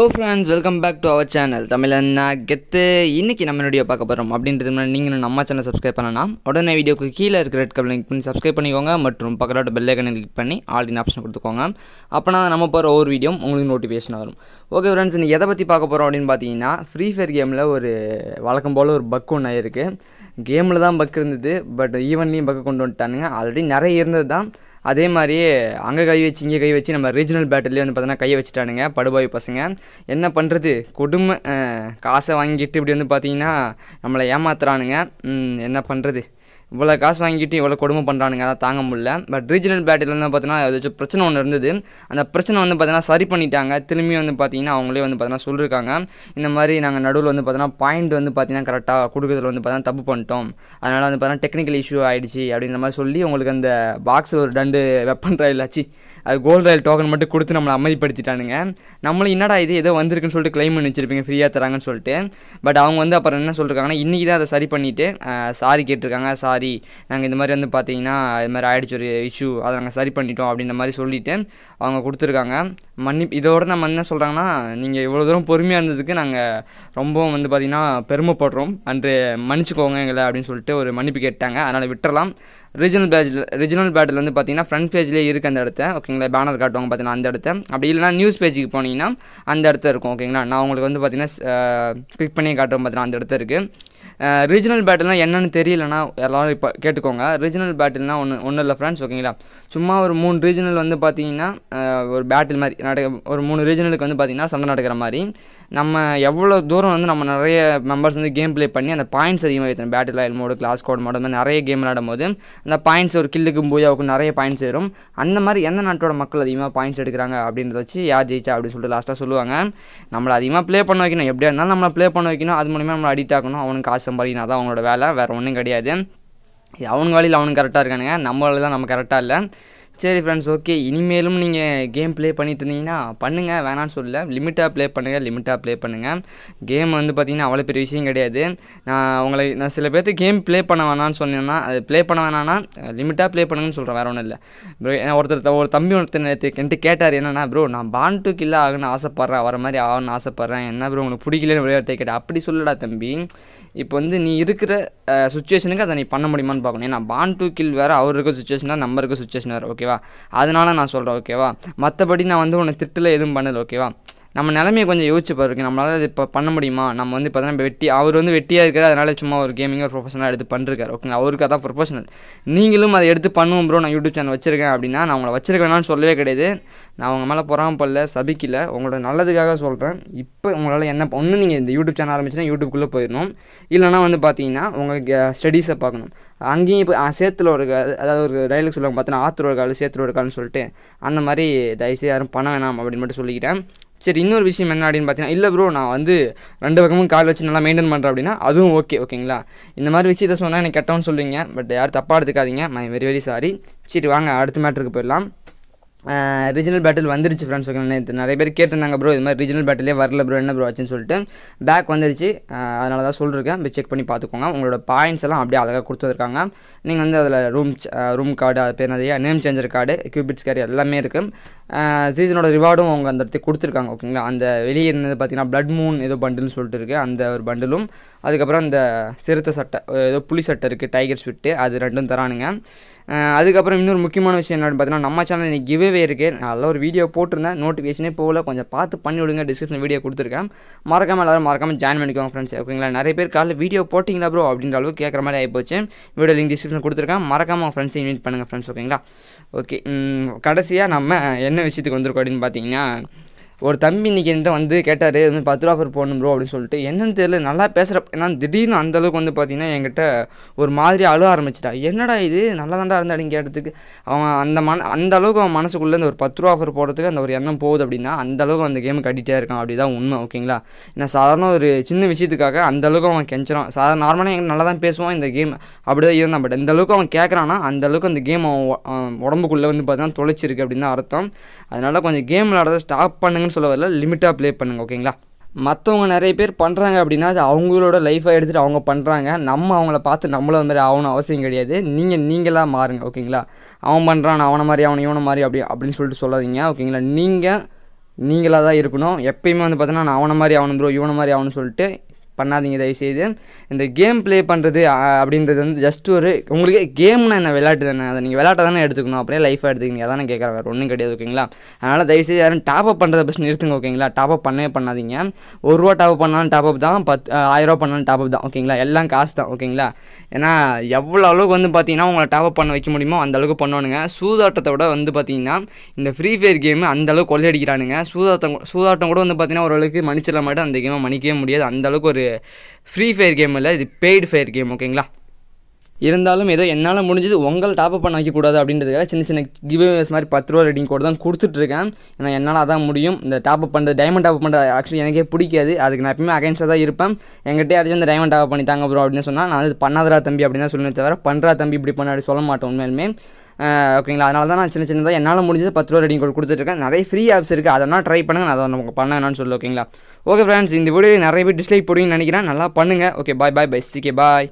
hello friends welcome back to our channel Tamizhan Gethu இன்றைக்கி நம்ம video பார்க்க போகிறோம் அப்படின்றது நீங்கள் நம்ம சேனல் சப்ஸ்கிரைப் பண்ணலாம் உடனே வீடியோக்கு கீழே இருக்கிற ரெட் கப் லிங்க் பண்ணி சப்ஸ்கிரைப் பண்ணிக்கோங்க மற்றும் பக்கத்தோட பெல்லைக்கனை கிளிக் பண்ணி ஆல்டின் ஆப்ஷன் கொடுத்துக்கோங்க அப்போனா நம்ம போகிற ஒவ்வொரு வீடியோ உங்களுக்கு நோட்டிஃபிகேஷன் வரும் ஓகே ஃப்ரெண்ட்ஸ் நீங்கள் எதை பற்றி பார்க்க போகிறோம் அப்படின்னு பார்த்தீங்கன்னா ஃப்ரீ ஃபயர் கேமில் ஒரு வழக்கம் போல் ஒரு பக் ஒன்று ஆயிருக்கு கேமில் தான் பக் இருந்தது பட் ஈவன்லேயும் பக்கு கொண்டு வந்துட்டானுங்க ஆல்ரெடி நிறைய இருந்தது தான் அதே மாதிரி அங்கே கை வச்சு இங்கே கை வச்சு நம்ம ரீஜனல் பேட்டிலே வந்து பார்த்தீங்கன்னா கையை வச்சுட்டானுங்க படுபாய் பசங்க என்ன பண்ணுறது கொடுமை காசை வாங்கிட்டு இப்படி வந்து பார்த்தீங்கன்னா நம்மளை ஏமாத்துறானுங்க என்ன பண்ணுறது இவ்வளோ காசு வாங்கிட்டு இவ்வளோ கொடுமை பண்ணுறானுங்க அதான் தாங்க முடியல பட் ரீஜனல் பேட்டில் வந்து பார்த்தீங்கன்னா ஏதாச்சும் பிரச்சனை ஒன்று இருந்தது அந்த பிரச்சனை வந்து பார்த்தீங்கன்னா சரி பண்ணிட்டாங்க திரும்பி வந்து பார்த்தீங்கன்னா அவங்களே வந்து பார்த்தீங்கன்னா சொல்லியிருக்காங்க இந்த மாதிரி நாங்கள் நடுவில் வந்து பார்த்தீங்கன்னா பாயிண்ட் வந்து பார்த்தீங்கன்னா கரெக்டாக கொடுக்குறதுல வந்து பார்த்தீங்கன்னா தப்பு பண்ணிட்டோம் அதனால் வந்து பார்த்தீங்கன்னா டெக்னிக்கல் இஷ்யூ ஆகிடுச்சு அப்படின்ற மாதிரி சொல்லி உங்களுக்கு அந்த பாக்ஸ் ஒரு டண்டு வெப்பன் ரயில் ஆச்சு அது கோல்ட் ரயில் டோக்கன் மட்டும் கொடுத்து நம்மளை அமைதிப்படுத்திட்டானுங்க நம்மளும் என்னடா இது ஏதோ வந்திருக்குன்னு சொல்லிட்டு கிளைம் பண்ணி வச்சுருப்பீங்க ஃப்ரீயாக தராங்கன்னு சொல்லிட்டு பட் அவங்க வந்து அப்புறம் என்ன சொல்லியிருக்காங்கன்னா இன்றைக்கி தான் அதை சரி பண்ணிவிட்டு சாரி கேட்டிருக்காங்க சாரி சாரி நாங்கள் இந்த மாதிரி வந்து பார்த்தீங்கன்னா இது மாதிரி ஆகிடுச்சு ஒரு இஷ்யூ அதை நாங்கள் சரி பண்ணிட்டோம் அப்படின்ற மாதிரி சொல்லிவிட்டு அவங்க கொடுத்துருக்காங்க மன்னிப்பு இதோட நம்ம என்ன சொல்கிறாங்கன்னா நீங்கள் இவ்வளோ தூரம் பொறுமையாக இருந்ததுக்கு நாங்கள் ரொம்பவும் வந்து பார்த்திங்கன்னா பெருமைப்படுறோம் அன்று மன்னிச்சுக்கோங்க எங்களை அப்படின்னு சொல்லிட்டு ஒரு மன்னிப்பு கேட்டாங்க அதனால் விட்டுறலாம் ரீஜனல் பேஜில் ரீஜனல் பேட்டில் வந்து பார்த்திங்கன்னா ஃப்ரண்ட் பேஜ்லேயே இருக்குது அந்த இடத்த ஓகேங்களா பேனர் காட்டுவாங்க பார்த்தீங்கன்னா அந்த இடத்த அப்படி இல்லைனா நியூஸ் பேஜுக்கு போனீங்கன்னா அந்த இடத்த இருக்கும் ஓகேங்களா நான் உங்களுக்கு வந்து பார்த்திங்கன்னா கிளிக் பண்ணி காட்டுறோம் பார்த்தீங்கன்னா அந்த இடத்த இருக்குது ரீஜனல் பேட்டில்னால் என்னென்னு தெரியலனா எல்லோரும் வேணால் இப்போ கேட்டுக்கோங்க ரீஜினல் பேட்டில்னா ஒன்று ஒன்றும் இல்லை ஃப்ரெண்ட்ஸ் ஓகேங்களா சும்மா ஒரு மூணு ரீஜினல் வந்து பார்த்தீங்கன்னா ஒரு பேட்டில் மாதிரி நடக்க ஒரு மூணு ரீஜினலுக்கு வந்து பார்த்தீங்கன்னா சண்டை நடக்கிற மாதிரி நம்ம எவ்வளோ தூரம் வந்து நம்ம நிறைய மெம்பர்ஸ் வந்து கேம் ப்ளே பண்ணி அந்த பாயிண்ட்ஸ் அதிகமாக ஏற்றணும் battle royale mode clash squad mode மாதிரி நிறைய கேம் விளையாடும் போது அந்த பாயிண்ட்ஸ் ஒரு கில்லுக்கும் பூஜாவுக்கும் நிறைய பாயிண்ட்ஸ் ஏறும் அந்த மாதிரி எந்த நாட்டோட மக்கள் அதிகமாக பாயிண்ட்ஸ் எடுக்கிறாங்க அப்படின்றத வச்சு யார் ஜெயிச்சா அப்படின்னு சொல்லிட்டு லாஸ்ட்டாக சொல்லுவாங்க நம்மளை அதிகமாக ப்ளே பண்ண வைக்கணும் எப்படியா இருந்தாலும் நம்மளை ப்ளே பண்ண வைக்கணும் அது மூலிமா நம்மளை அடிக்ட் ஆகணும் அவனுக்கு காசு சம்பாதிக்கணும் அதான் அவங்களோட வேலை வேறு ஒன்றும் கிடையாது அவனுங்க வழியில் அவனுக்கு கரெக்டாக இருக்கானுங்க நம்ம வழியில் நம்ம கரெக்டாக இல்லை சரி ஃப்ரெண்ட்ஸ் ஓகே இனிமேலும் நீங்கள் கேம் ப்ளே பண்ணிட்டு இருந்தீங்கன்னா பண்ணுங்கள் வேணான்னு சொல்லல லிமிட்டாக ப்ளே பண்ணுங்கள் லிமிட்டாக ப்ளே பண்ணுங்கள் கேம் வந்து பார்த்திங்கன்னா அவ்வளோ பெரிய விஷயம் கிடையாது நான் உங்களை நான் சில பேர்த்து கேம் ப்ளே பண்ண வேணான்னு சொன்னேன்னா ப்ளே பண்ண வேணான்னா லிமிட்டாக ப்ளே பண்ணுங்கன்னு சொல்கிறேன் வேறு ஒன்றும் இல்லை ப்ரோ ஒருத்தர் ஒரு தம்பி ஒருத்தர் என்கிட்ட கேட்டார் என்னன்னா ப்ரோ நான் பான் டூ கில்ல ஆகணும்னு ஆசைப்பட்றேன் வர மாதிரி ஆகணும்னு ஆசைப்பட்றேன் என்ன ப்ரோ உங்களுக்கு பிடிக்கலன்னு விளையாட்டு கேட்டேன் அப்படி சொல்லடா தம்பி இப்போ வந்து நீ இருக்கிற சுச்சுவேஷனுக்கு அதை நீ பண்ண முடியுமான்னு பார்க்கணும் ஏன்னா பான் டூ கில் வேறு அவருக்கு இருக்க சுச்சுவேஷனாக நம்ம இருக்க சுச்சுவேஷன் வேறு ஓகேவா ஓகேவா அதனால நான் சொல்கிறேன் ஓகேவா மற்றபடி நான் வந்து உன்னை திட்டில் எதுவும் பண்ணலை ஓகேவா நம்ம நிலமையை கொஞ்சம் யோசிச்சு பாருக்கு நம்மளால் இது இப்போ பண்ண முடியுமா நம்ம வந்து பார்த்தீங்கன்னா வெட்டி அவர் வந்து வெட்டியாக இருக்காரு அதனால சும்மா ஒரு கேமிங் ஒரு ப்ரொஃபஷனாக எடுத்து பண்ணிருக்காரு ஓகே அவருக்கு அதான் ப்ரொஃபஷனல் நீங்களும் அதை எடுத்து பண்ணுவோம் ப்ரோ நான் யூடியூப் சேனல் வச்சிருக்கேன் அப்படின்னா நான் உங்களை வச்சிருக்கேனான்னு சொல்லவே கிடையாது நான் அவங்க மேலே பல்ல சபிக்கல உங்களோட நல்லதுக்காக சொல்கிறேன் இப்போ உங்களால் என்ன ஒன்று நீங்கள் இந்த யூடியூப் சேனல் ஆரம்பிச்சுன்னா யூடியூப்குள்ளே போயிடணும் இல்லைனா வந்து பார்த்தீங்கன்னா உங்கள் ஸ்டடீஸை பார்க்கணும் அங்கேயும் இப்போ சேத்துல ஒரு அதாவது ஒரு டைலாக் சொல்லுவாங்க பார்த்தீங்கன்னா ஆத்தூர் ஒரு கால் சேத்துல ஒரு கால்னு சொல்லிட்டு அந்த மாதிரி தயவுசெய்து யாரும் பண்ண வேணாம் அப்படின்னு மட்டும் சொல்லிக்கிறேன் சரி இன்னொரு விஷயம் என்ன அப்படின்னு பார்த்தீங்கன்னா இல்லை ப்ரோ நான் வந்து ரெண்டு பக்கமும் கால் வச்சு நல்லா மெயின்டைன் பண்ணுறேன் அப்படின்னா அதுவும் ஓகே ஓகேங்களா இந்த மாதிரி விஷயத்த சொன்னால் எனக்கு கெட்டவன்னு சொல்லுவீங்க பட் யாரும் தப்பாக எடுத்துக்காதீங்க மை வெரி வெரி சாரி சரி வாங்க அடுத்த மேட்ருக்கு போயிடலாம் ரீஜினல் பேட்டில் வந்துருச்சு ஃப்ரெண்ட்ஸ் ஓகேங்களா நேற்று நிறைய பேர் கேட்டிருந்தாங்க ப்ரோ இது மாதிரி ரீஜினல் பேட்டிலே வரல ப்ரோ என்ன ப்ரோ ஆச்சுன்னு சொல்லிட்டு பேக் வந்துருச்சு அதனால தான் சொல்லிருக்கேன் போய் செக் பண்ணி பார்த்துக்கோங்க உங்களோட பாயிண்ட்ஸ் எல்லாம் அப்படியே அழகாக கொடுத்துருக்காங்க நீங்கள் வந்து அதில் ரூம் ரூம் கார்டு அது பேர் நிறைய name changer card cupids card எல்லாமே இருக்குது சீசனோட ரிவார்டும் அவங்க அந்த இடத்துக்கு கொடுத்துருக்காங்க ஓகேங்களா அந்த வெளியே இருந்தது பார்த்தீங்கன்னா ப்ளட் மூன் ஏதோ பண்டில்னு சொல்லிட்டு இருக்குது அந்த ஒரு பண்டிலும் அதுக்கப்புறம் இந்த சிறுத்தை சட்டை ஏதோ புளி சட்டை இருக்குது டைகர் ஸ்விட்டு அது ரெண்டும் தரானுங்க அதுக்கப்புறம் இன்னொரு முக்கியமான விஷயம் என்னென்னு பார்த்தீங்கன்னா நம்ம சேனல் இன்றைக்கி கிவ்வே இருக்குது நல்ல ஒரு வீடியோ போட்டிருந்தேன் நோட்டிஃபிகேஷனே போகல கொஞ்சம் பார்த்து பண்ணி விடுங்க டிஸ்கிரிப்ஷன் வீடியோ கொடுத்துருக்கேன் மறக்காமல் எல்லோரும் மறக்காமல் ஜாயின் பண்ணிக்கோங்க ஃப்ரெண்ட்ஸ் ஓகேங்களா நிறைய பேர் காலையில் வீடியோ போட்டிங்களா ப்ரோ அப்படின்ற அளவுக்கு கேட்குற மாதிரி ஆகிப்போச்சு வீடியோ லிங்க் டிஸ்கிரிப்ஷன் கொடுத்துருக்கேன் மறக்காமல் உங்கள் ஃப்ரெண்ட்ஸ் இன்வைட் பண்ணுங்கள் ஃப்ரெண்ட்ஸ் ஓகேங்களா ஓகே கடைசியாக நம்ம என்ன விஷயத்துக்கு வந்திருக்கோம் அப்படின்னு பார்த்தீங்கன்னா ஒரு தம்பி இன்றைக்கி என்கிட்ட வந்து கேட்டார் இது மாதிரி பத்து ரூபா ஆஃபர் போடணும் ப்ரோ அப்படின்னு சொல்லிட்டு என்னென்னு தெரியல நல்லா பேசுகிற ஏன்னா திடீர்னு அந்தளவுக்கு வந்து பார்த்தீங்கன்னா என்கிட்ட ஒரு மாதிரி அழுக ஆரம்பிச்சிட்டா என்னடா இது நல்லா தாண்டா இருந்தா அப்படின்னு கேட்டதுக்கு அவன் அந்த மன அந்த அளவுக்கு அவன் மனசுக்குள்ளே அந்த ஒரு பத்து ரூபா ஆஃபர் போடுறதுக்கு அந்த ஒரு எண்ணம் போகுது அப்படின்னா அந்த அளவுக்கு அந்த கேமுக்கு அடிக்டே இருக்கான் அப்படி தான் உண்மை ஓகேங்களா ஏன்னா சாதாரண ஒரு சின்ன விஷயத்துக்காக அந்த அளவுக்கு அவன் கெஞ்சிறான் சாதாரண நார்மலாக எங்கள் நல்லா தான் பேசுவான் இந்த கேம் அப்படி தான் இருந்தான் பட் இந்த அளவுக்கு அவன் கேட்குறான்னா அந்த அளவுக்கு அந்த கேம் அவன் உடம்புக்குள்ளே வந்து பார்த்தீங்கன்னா தொலைச்சிருக்கு அப்படின்னு அர்த்தம் அதனால் கொஞ்சம் கேம் விளாட ஸ்டாப் பண்ணுங்க பண்ணணும்னு சொல்ல வரல லிமிட்டாக ப்ளே பண்ணுங்கள் ஓகேங்களா மற்றவங்க நிறைய பேர் பண்ணுறாங்க அப்படின்னா அது அவங்களோட லைஃப்பை எடுத்துகிட்டு அவங்க பண்ணுறாங்க நம்ம அவங்கள பார்த்து நம்மளும் மாதிரி ஆகணும் அவசியம் கிடையாது நீங்கள் நீங்களாக மாறுங்க ஓகேங்களா அவன் பண்ணுறான் அவனை மாதிரி அவனை இவனை மாதிரி அப்படி அப்படின்னு சொல்லிட்டு சொல்லாதீங்க ஓகேங்களா நீங்கள் நீங்களாக தான் இருக்கணும் எப்பயுமே வந்து பார்த்தீங்கன்னா நான் அவனை மாதிரி ஆகணும் ப்ரோ இவனை மாதிரி அவனு சொல்லிட்டு பண்ணாதீங்க தயவுசெய்து இந்த கேம் ப்ளே பண்ணுறது அப்படின்றது வந்து ஜஸ்ட் ஒரு உங்களுக்கே கேம்னா என்ன விளையாட்டு தானே அதை நீங்கள் விளையாட்ட தானே எடுத்துக்கணும் அப்படியே லைஃபாக எடுத்துக்கிங்க அதான் கேட்குறேன் வேறு ஒன்றும் கிடையாது ஓகேங்களா அதனால் தயவுசெய்து யாரும் டாப் அப் பண்ணுறத பஸ் நிறுத்துங்க ஓகேங்களா டாப் அப் பண்ணவே பண்ணாதீங்க ஒரு ரூபா டாப் அப் பண்ணாலும் டாப் அப் தான் பத்து ஆயிரரூபா பண்ணாலும் டாப் அப் தான் ஓகேங்களா எல்லாம் காசு தான் ஓகேங்களா ஏன்னா எவ்வளோ அளவுக்கு வந்து பார்த்தீங்கன்னா உங்களை டாப் அப் பண்ண வைக்க முடியுமோ அந்த அளவுக்கு பண்ணணுங்க சூதாட்டத்தை விட வந்து பார்த்தீங்கன்னா இந்த ஃப்ரீ ஃபயர் கேமு அந்த அளவுக்கு கொள்ளையடிக்கிறானுங்க சூதாட்டம் சூதாட்டம் கூட வந்து பார்த்தீங்கன்னா ஓரளவுக்கு மன்னிச்சிட மாட்டேன் அந்த கேமை மன்னிக்கவே முடியாது அந்த அளவுக்கு ஒரு ஃப்ரீ ஃபயர் கேம் இல்லை இது பெய்டு ஃபயர் கேம் ஓகேங்களா இருந்தாலும் ஏதோ என்னால் முடிஞ்சது உங்கள் டாப் அப் பண்ண வைக்கக்கூடாது அப்படின்றதுக்காக சின்ன சின்ன கிவ்வேஸ் மாதிரி பத்து ரூபா ரேட்டிங் கோட் தான் கொடுத்துட்ருக்கேன் ஏன்னா என்னால் அதான் முடியும் இந்த டாப் அப் பண்ணுறது டைமண்ட் டாப் பண்ணுற ஆக்சுவலி எனக்கே பிடிக்காது அதுக்கு நான் எப்பவுமே அகைன்ஸ்டாக தான் இருப்பேன் எங்கிட்டே யாரும் இந்த டைமண்ட் டாப் பண்ணி தாங்க ப்ரோ அப்படின்னு சொன்னால் நான் அது பண்ணாதரா தம்பி அப்படின்னு தான் சொல்லணும் தவிர பண்ணுறா தம்பி இப்படி பண்ண அப்படி சொல்ல மாட்டோம் உண்மையிலுமே ஓகேங்களா அதனால தான் நான் சின்ன சின்னதாக என்னால் முடிஞ்சது பத்து ரூபா ரேட்டிங் கோட் கொடுத்துட்ருக்கேன் நிறைய ஃப்ரீ ஆப்ஸ் இருக்குது அதெல்லாம் ட்ரை பண்ணுங்கள் நான் அதை நமக்கு பண்ணணும்னு சொல்லு ஓகேங்களா ஓகே ஃப்ரெண்ட்ஸ் இந்த வீடியோ நிறைய பேர் டிஸ்லைக் போடுவீங்கன்னு நினைக்கிறேன் நல்லா பண்ணுங்கள் ஓகே பாய் பாய் பை சிகே பாய்